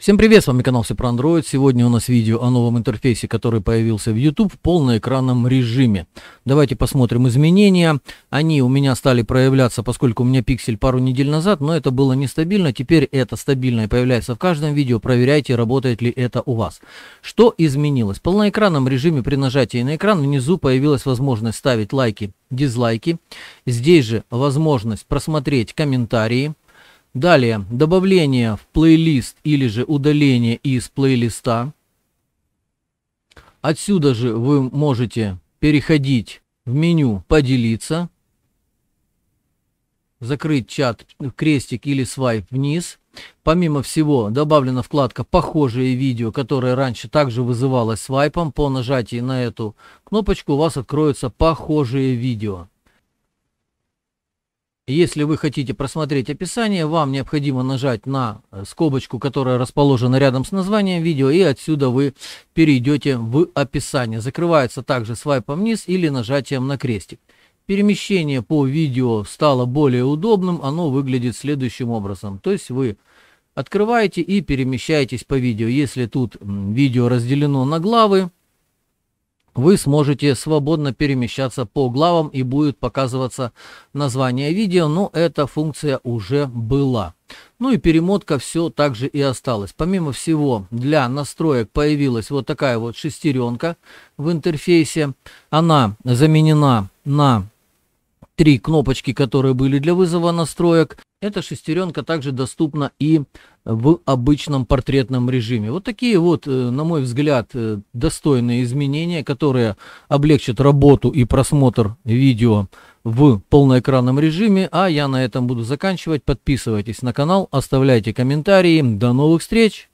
Всем привет, с вами канал Все про Android. Сегодня у нас видео о новом интерфейсе, который появился в YouTube в полноэкранном режиме. Давайте посмотрим изменения. Они у меня стали проявляться, поскольку у меня пиксель пару недель назад, но это было нестабильно. Теперь это стабильно и появляется в каждом видео. Проверяйте, работает ли это у вас. Что изменилось? В полноэкранном режиме при нажатии на экран внизу появилась возможность ставить лайки, дизлайки. Здесь же возможность просмотреть комментарии Далее, добавление в плейлист или же удаление из плейлиста. Отсюда же вы можете переходить в меню «Поделиться», закрыть чат, крестик или свайп вниз. Помимо всего, добавлена вкладка «Похожие видео», которая раньше также вызывалась свайпом. По нажатии на эту кнопочку у вас откроется «Похожие видео». Если вы хотите просмотреть описание, вам необходимо нажать на э, скобочку, которая расположена рядом с названием видео, и отсюда вы перейдете в описание. Закрывается также свайпом вниз или нажатием на крестик. Перемещение по видео стало более удобным, оно выглядит следующим образом. То есть вы открываете и перемещаетесь по видео. Если тут видео разделено на главы, вы сможете свободно перемещаться по главам и будет показываться название видео, но эта функция уже была. Ну и перемотка все так же и осталась. Помимо всего, для настроек появилась вот такая вот шестеренка в интерфейсе. Она заменена на три кнопочки, которые были для вызова настроек. Эта шестеренка также доступна и в обычном портретном режиме. Вот такие вот, э, на мой взгляд, э, достойные изменения, которые облегчат работу и просмотр видео в полноэкранном режиме. А я на этом буду заканчивать. Подписывайтесь на канал, оставляйте комментарии. До новых встреч!